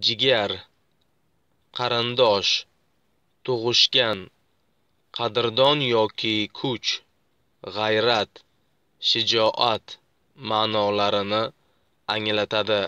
jigar qarindosh tug'ishgan qadrdon yoki kuch g'ayrat shijoat ma'nolarini anglatadi